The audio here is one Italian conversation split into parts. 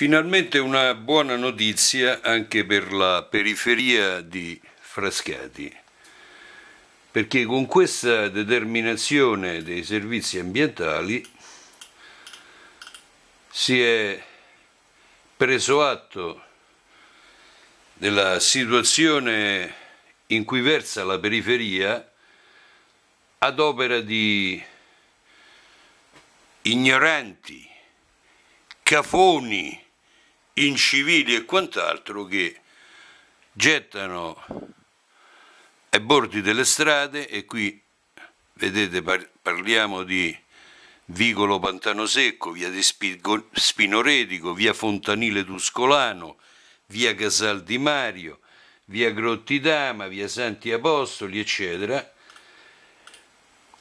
Finalmente una buona notizia anche per la periferia di Frascati, perché con questa determinazione dei servizi ambientali si è preso atto della situazione in cui versa la periferia ad opera di ignoranti, cafoni, incivili e quant'altro che gettano ai bordi delle strade e qui vedete par parliamo di Vicolo Pantano Secco, via di Spigo Spinoredico, via Fontanile Tuscolano, via Casal di Mario, via Grottidama, via Santi Apostoli, eccetera,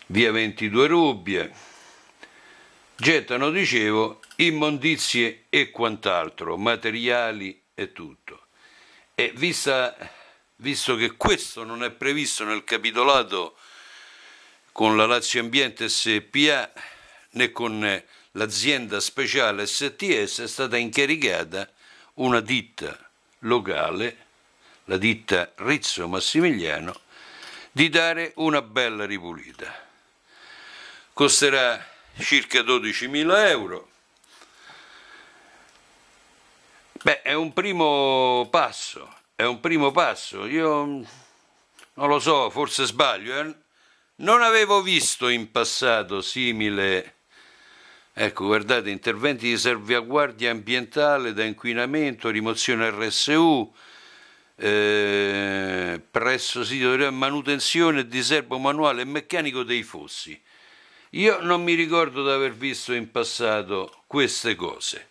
via 22 Rubbia, gettano, dicevo, immondizie e quant'altro, materiali e tutto. E vista, visto che questo non è previsto nel capitolato con la Lazio Ambiente SPA né con l'azienda speciale STS, è stata incaricata una ditta locale, la ditta Rizzo Massimiliano, di dare una bella ripulita. Costerà circa 12.000 euro Beh, è un primo passo, è un primo passo. Io mm, non lo so, forse sbaglio. Eh. Non avevo visto in passato simile... Ecco, guardate, interventi di salvaguardia ambientale da inquinamento, rimozione RSU, eh, presso sito di manutenzione e diserbo manuale e meccanico dei fossi. Io non mi ricordo di aver visto in passato queste cose.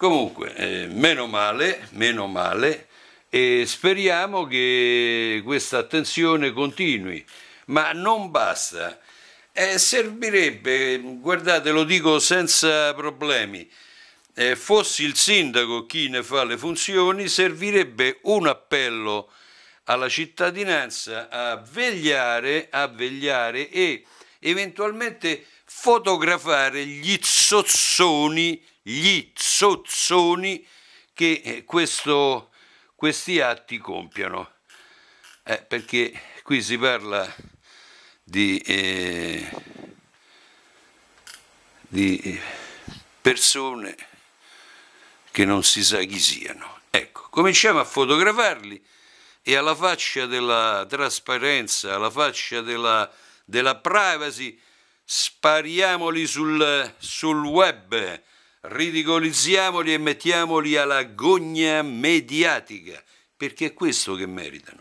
Comunque, eh, meno male, meno male, e speriamo che questa attenzione continui, ma non basta. Eh, servirebbe, guardate, lo dico senza problemi, eh, fossi il sindaco chi ne fa le funzioni, servirebbe un appello alla cittadinanza a vegliare, a vegliare e eventualmente fotografare gli zozzoni, gli zozzoni che eh, questo, questi atti compiano. Eh, perché qui si parla di, eh, di eh, persone che non si sa chi siano. Ecco, cominciamo a fotografarli e alla faccia della trasparenza, alla faccia della, della privacy, spariamoli sul, sul web, ridicolizziamoli e mettiamoli alla gogna mediatica, perché è questo che meritano.